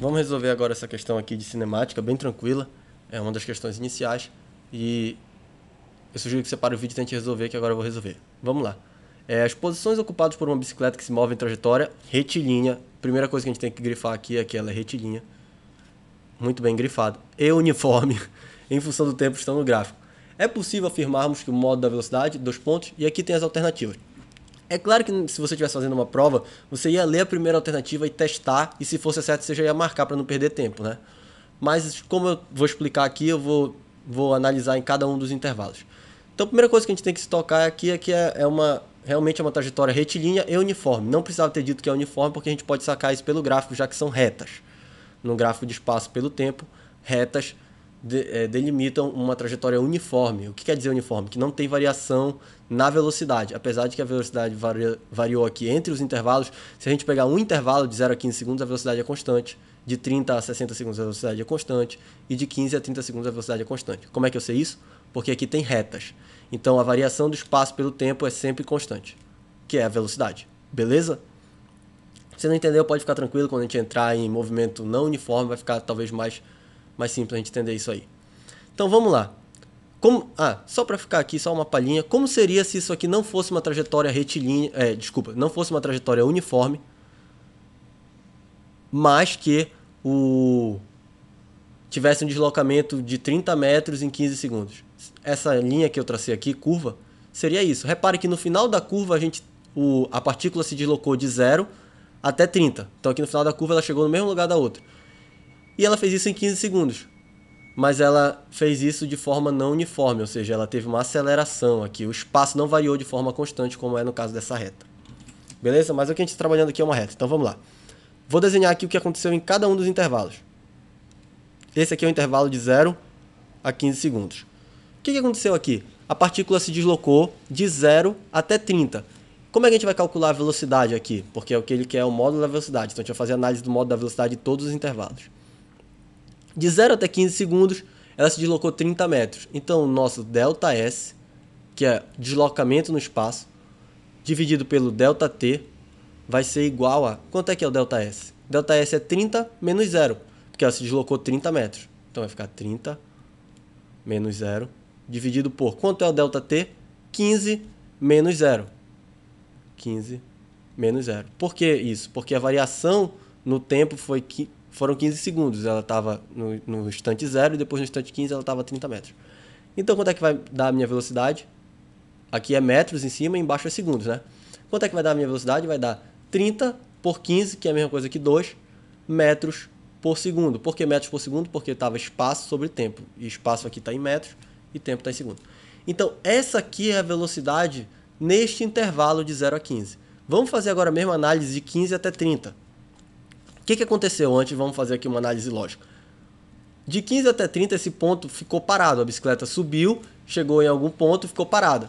Vamos resolver agora essa questão aqui de cinemática, bem tranquila. É uma das questões iniciais. E eu sugiro que você pare o vídeo e tente resolver, que agora eu vou resolver. Vamos lá. É, as posições ocupadas por uma bicicleta que se move em trajetória retilínea. Primeira coisa que a gente tem que grifar aqui é que ela é retilínea. Muito bem grifado. E uniforme, em função do tempo, estão no gráfico. É possível afirmarmos que o modo da velocidade, dois pontos, e aqui tem as alternativas. É claro que se você estivesse fazendo uma prova, você ia ler a primeira alternativa e testar, e se fosse certo, você já ia marcar para não perder tempo, né? Mas como eu vou explicar aqui, eu vou, vou analisar em cada um dos intervalos. Então a primeira coisa que a gente tem que se tocar aqui é que é, é uma realmente é uma trajetória retilínea e uniforme. Não precisava ter dito que é uniforme, porque a gente pode sacar isso pelo gráfico, já que são retas. No gráfico de espaço pelo tempo, retas de, é, delimitam uma trajetória uniforme. O que quer dizer uniforme? Que não tem variação na velocidade. Apesar de que a velocidade varia, variou aqui entre os intervalos, se a gente pegar um intervalo de 0 a 15 segundos, a velocidade é constante. De 30 a 60 segundos a velocidade é constante. E de 15 a 30 segundos a velocidade é constante. Como é que eu sei isso? Porque aqui tem retas. Então a variação do espaço pelo tempo é sempre constante, que é a velocidade. Beleza? Se não entendeu, pode ficar tranquilo. Quando a gente entrar em movimento não uniforme, vai ficar talvez mais mais simples a gente entender isso aí. Então vamos lá. Como, ah, só para ficar aqui, só uma palhinha. Como seria se isso aqui não fosse uma trajetória retilínea, é, desculpa, não fosse uma trajetória uniforme, mas que o tivesse um deslocamento de 30 metros em 15 segundos. Essa linha que eu tracei aqui, curva, seria isso. Repare que no final da curva a gente o, a partícula se deslocou de 0 até 30. Então aqui no final da curva ela chegou no mesmo lugar da outra. E ela fez isso em 15 segundos. Mas ela fez isso de forma não uniforme, ou seja, ela teve uma aceleração aqui. O espaço não variou de forma constante, como é no caso dessa reta. Beleza? Mas o que a gente está trabalhando aqui é uma reta. Então vamos lá. Vou desenhar aqui o que aconteceu em cada um dos intervalos. Esse aqui é o intervalo de 0 a 15 segundos. O que, aconteceu aqui? A partícula se deslocou de 0 até 30. Como é que a gente vai calcular a velocidade aqui? Porque é o que ele quer, é o módulo da velocidade. Então a gente vai fazer análise do módulo da velocidade de todos os intervalos. De 0 até 15 segundos, ela se deslocou 30 metros. Então, o nosso delta S, que é deslocamento no espaço, dividido pelo delta T, vai ser igual a. Quanto é que é o delta S? Delta S é 30 menos 0, porque ela se deslocou 30 metros. Então vai ficar 30 menos 0, dividido por. Quanto é o delta T? 15 menos 0. 15 menos 0. Por que isso? Porque a variação no tempo foi foram 15 segundos. Ela estava no, no instante zero e depois no instante 15 ela estava a 30 metros. Então quanto é que vai dar a minha velocidade? Aqui é metros em cima e embaixo é segundos, né? Quanto é que vai dar a minha velocidade? Vai dar 30 por 15, que é a mesma coisa que 2 metros por segundo. Por que metros por segundo? Porque estava espaço sobre tempo. E espaço aqui está em metros e tempo está em segundo. Então, essa aqui é a velocidade neste intervalo de 0 a 15. Vamos fazer agora a mesma análise de 15 até 30 que, que aconteceu antes? Vamos fazer aqui uma análise lógica. De 15 até 30, esse ponto ficou parado. A bicicleta subiu, chegou em algum ponto e ficou parada.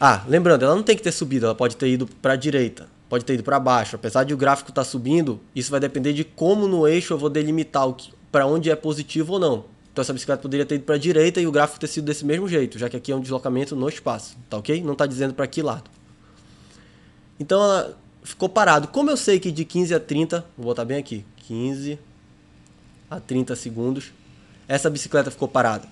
Ah, lembrando, ela não tem que ter subido, ela pode ter ido para a direita, pode ter ido para baixo. Apesar de o gráfico estar tá subindo, isso vai depender de como no eixo eu vou delimitar para onde é positivo ou não. Então essa bicicleta poderia ter ido para a direita e o gráfico ter sido desse mesmo jeito, já que aqui é um deslocamento no espaço, tá ok? Não está dizendo para que lado. Então ela ficou parado. Como eu sei que de 15 a 30, vou botar bem aqui, 15 a 30 segundos, essa bicicleta ficou parada.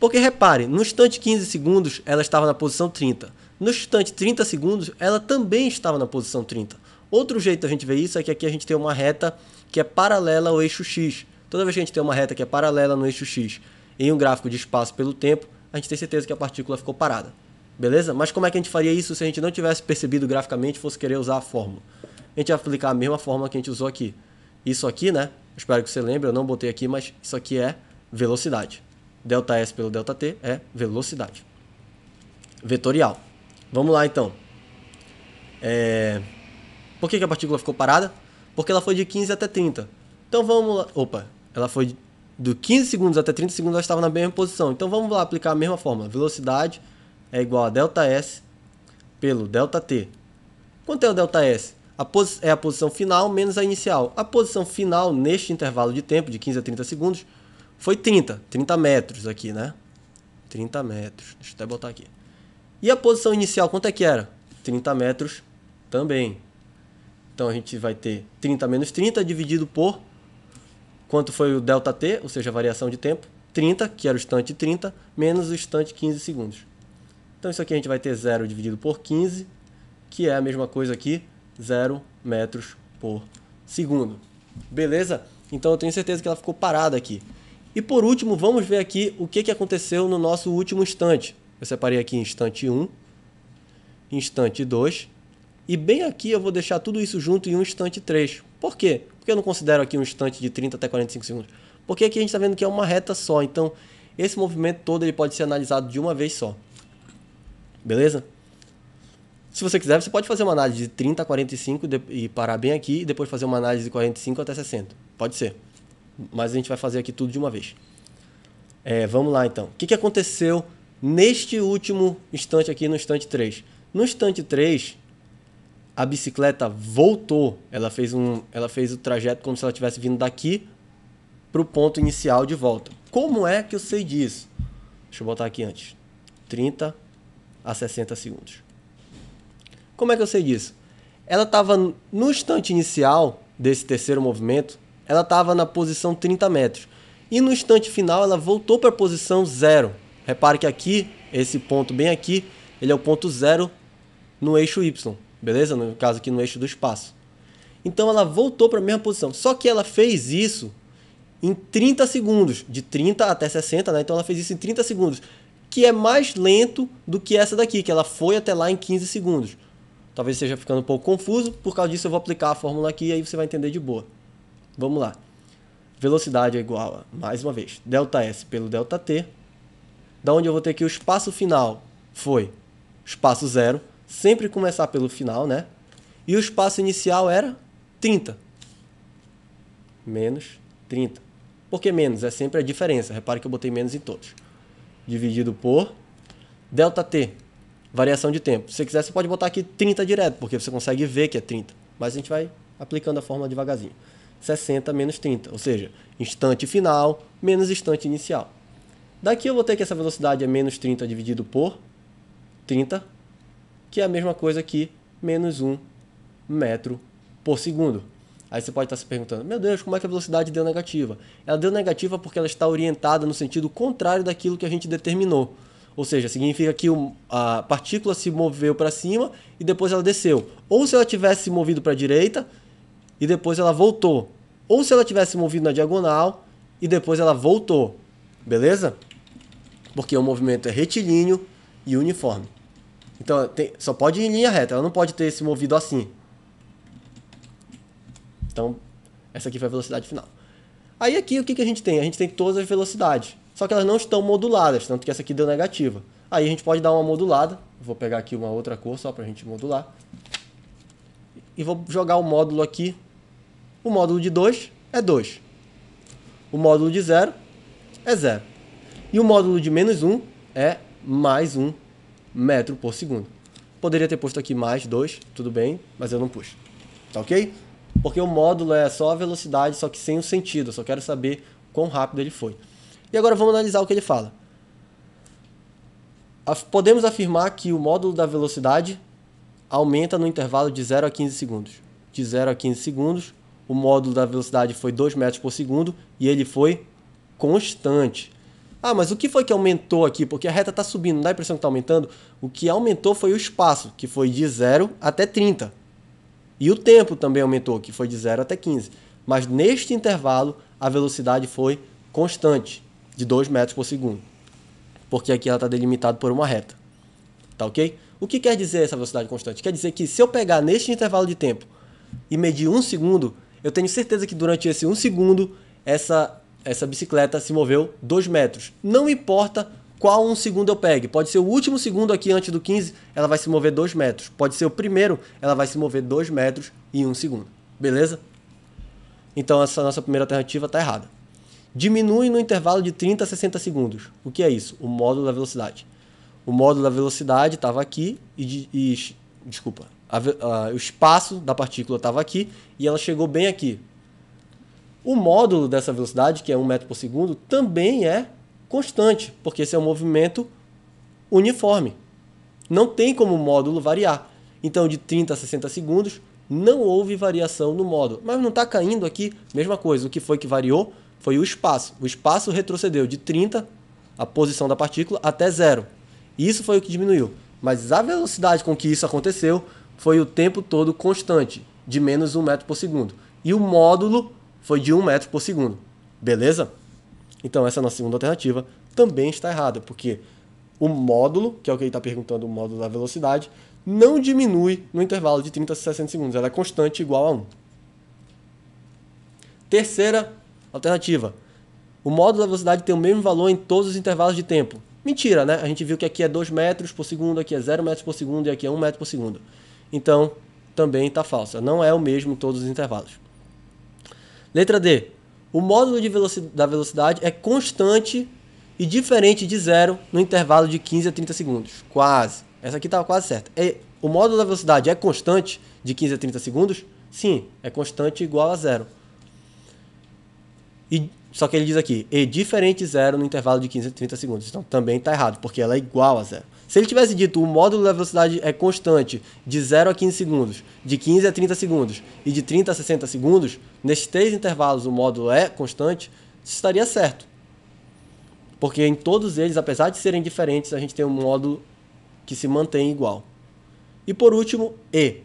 Porque repare, no instante 15 segundos ela estava na posição 30. No instante 30 segundos ela também estava na posição 30. Outro jeito a gente ver isso é que aqui a gente tem uma reta que é paralela ao eixo X. Toda vez que a gente tem uma reta que é paralela no eixo X em um gráfico de espaço pelo tempo, a gente tem certeza que a partícula ficou parada. Beleza? Mas como é que a gente faria isso se a gente não tivesse percebido graficamente e fosse querer usar a fórmula? A gente vai aplicar a mesma fórmula que a gente usou aqui. Isso aqui, né? Espero que você lembre, eu não botei aqui, mas isso aqui é velocidade. Delta S pelo delta T é velocidade. Vetorial. Vamos lá, então. É... Por que, que a partícula ficou parada? Porque ela foi de 15 até 30. Então vamos lá... Opa, ela foi do 15 segundos até 30 segundos, ela estava na mesma posição. Então vamos lá aplicar a mesma fórmula. Velocidade é igual a ΔS pelo ΔT. Quanto é o ΔS? A é a posição final menos a inicial. A posição final neste intervalo de tempo, de 15 a 30 segundos, foi 30. 30 metros aqui, né? 30 metros. Deixa eu até botar aqui. E a posição inicial, quanto é que era? 30 metros também. Então a gente vai ter 30 menos 30 dividido por quanto foi o ΔT, ou seja, a variação de tempo, 30, que era o instante 30, menos o instante 15 segundos. Então isso aqui a gente vai ter 0 dividido por 15, que é a mesma coisa aqui, 0 metros por segundo. Beleza? Então eu tenho certeza que ela ficou parada aqui. E por último, vamos ver aqui o que, que aconteceu no nosso último instante. Eu separei aqui instante 1, instante 2, e bem aqui eu vou deixar tudo isso junto em um instante 3. Por quê? Porque eu não considero aqui um instante de 30 até 45 segundos. Porque aqui a gente está vendo que é uma reta só, então esse movimento todo ele pode ser analisado de uma vez só. Beleza? Se você quiser, você pode fazer uma análise de 30 a 45 e parar bem aqui e depois fazer uma análise de 45 até 60. Pode ser. Mas a gente vai fazer aqui tudo de uma vez. É, vamos lá então. O que, aconteceu neste último instante aqui no instante 3? No instante 3, a bicicleta voltou. Ela fez, um, ela fez o trajeto como se ela estivesse vindo daqui para o ponto inicial de volta. Como é que eu sei disso? Deixa eu botar aqui antes. 30 a 60 segundos. Como é que eu sei disso? Ela estava no instante inicial desse terceiro movimento, ela estava na posição 30 metros. E no instante final ela voltou para a posição zero. Repare que aqui, esse ponto bem aqui, ele é o ponto zero no eixo Y, beleza? No caso aqui no eixo do espaço. Então ela voltou para a mesma posição. Só que ela fez isso em 30 segundos, de 30 até 60, né? Então ela fez isso em 30 segundos que é mais lento do que essa daqui, que ela foi até lá em 15 segundos. Talvez esteja ficando um pouco confuso, por causa disso eu vou aplicar a fórmula aqui e aí você vai entender de boa. Vamos lá. Velocidade é igual a, mais uma vez, ΔS pelo ΔT. Da onde eu vou ter que o espaço final foi espaço zero, sempre começar pelo final, né? E o espaço inicial era 30. Menos 30. Por que menos? É sempre a diferença. Repare que eu botei menos em todos dividido por ΔT, variação de tempo. Se você quiser, você pode botar aqui 30 direto, porque você consegue ver que é 30. Mas a gente vai aplicando a fórmula devagarzinho. 60 menos 30, ou seja, instante final menos instante inicial. Daqui eu vou ter que essa velocidade é menos 30 dividido por 30, que é a mesma coisa que menos 1 metro por segundo. Aí você pode estar se perguntando, meu Deus, como é que a velocidade deu negativa? Ela deu negativa porque ela está orientada no sentido contrário daquilo que a gente determinou. Ou seja, significa que a partícula se moveu para cima e depois ela desceu. Ou se ela tivesse se movido para a direita e depois ela voltou. Ou se ela tivesse se movido na diagonal e depois ela voltou. Beleza? Porque o movimento é retilíneo e uniforme. Então tem, só pode ir em linha reta, ela não pode ter se movido assim. Então, essa aqui foi a velocidade final. Aí aqui o que, que a gente tem? A gente tem todas as velocidades, só que elas não estão moduladas, tanto que essa aqui deu negativa. Aí a gente pode dar uma modulada, vou pegar aqui uma outra cor só para a gente modular, e vou jogar o módulo aqui. O módulo de 2 é 2. O módulo de 0 é 0. E o módulo de menos 1 um é mais 1 um metro por segundo. Poderia ter posto aqui mais 2, tudo bem, mas eu não pus. Tá ok? Porque o módulo é só a velocidade, só que sem o sentido. Eu só quero saber quão rápido ele foi. E agora vamos analisar o que ele fala. Podemos afirmar que o módulo da velocidade aumenta no intervalo de 0 a 15 segundos. De 0 a 15 segundos, o módulo da velocidade foi 2 metros por segundo e ele foi constante. Ah, mas o que foi que aumentou aqui? Porque a reta está subindo, não dá a impressão que está aumentando? O que aumentou foi o espaço, que foi de 0 até 30. E o tempo também aumentou, que foi de 0 até 15. Mas neste intervalo, a velocidade foi constante, de 2 metros por segundo. Porque aqui ela está delimitada por uma reta. Tá ok? O que quer dizer essa velocidade constante? Quer dizer que se eu pegar neste intervalo de tempo e medir um segundo, eu tenho certeza que durante esse um segundo, essa, essa bicicleta se moveu 2 metros. Não importa qual um segundo eu pegue. Pode ser o último segundo aqui antes do 15, ela vai se mover 2 metros. Pode ser o primeiro, ela vai se mover 2 metros em 1 um segundo. Beleza? Então essa nossa primeira alternativa está errada. Diminui no intervalo de 30 a 60 segundos. O que é isso? O módulo da velocidade. O módulo da velocidade estava aqui e, e desculpa, a, a, o espaço da partícula estava aqui e ela chegou bem aqui. O módulo dessa velocidade, que é 1 metro por segundo, também é constante, porque esse é um movimento uniforme. Não tem como o módulo variar. Então, de 30 a 60 segundos, não houve variação no módulo. Mas não está caindo aqui, mesma coisa. O que foi que variou foi o espaço. O espaço retrocedeu de 30, a posição da partícula, até zero. Isso foi o que diminuiu. Mas a velocidade com que isso aconteceu foi o tempo todo constante, de menos 1 metro por segundo. E o módulo foi de 1 metro por segundo. Beleza? Então, essa é nossa segunda alternativa também está errada, porque o módulo, que é o que ele está perguntando, o módulo da velocidade, não diminui no intervalo de 30 a 60 segundos. Ela é constante igual a 1. Terceira alternativa. O módulo da velocidade tem o mesmo valor em todos os intervalos de tempo. Mentira, né? A gente viu que aqui é 2 metros por segundo, aqui é 0 metros por segundo e aqui é 1 metro por segundo. Então, também está falsa. Não é o mesmo em todos os intervalos. Letra D o módulo da velocidade é constante e diferente de zero no intervalo de 15 a 30 segundos. Quase. Essa aqui estava quase certa. É, o módulo da velocidade é constante de 15 a 30 segundos? Sim, é constante igual a zero. E só que ele diz aqui, e diferente zero no intervalo de 15 a 30 segundos. Então também está errado, porque ela é igual a zero. Se ele tivesse dito o módulo da velocidade é constante de 0 a 15 segundos, de 15 a 30 segundos e de 30 a 60 segundos, nesses três intervalos o módulo é constante, estaria certo. Porque em todos eles, apesar de serem diferentes, a gente tem um módulo que se mantém igual. E por último, E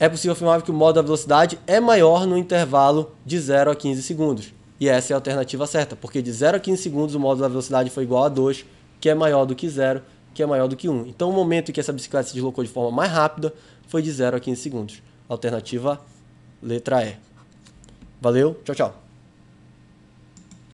é possível afirmar que o modo da velocidade é maior no intervalo de 0 a 15 segundos. E essa é a alternativa certa, porque de 0 a 15 segundos o modo da velocidade foi igual a 2, que é maior do que 0, que é maior do que 1. Então o momento em que essa bicicleta se deslocou de forma mais rápida foi de 0 a 15 segundos. Alternativa letra E. Valeu, tchau, tchau.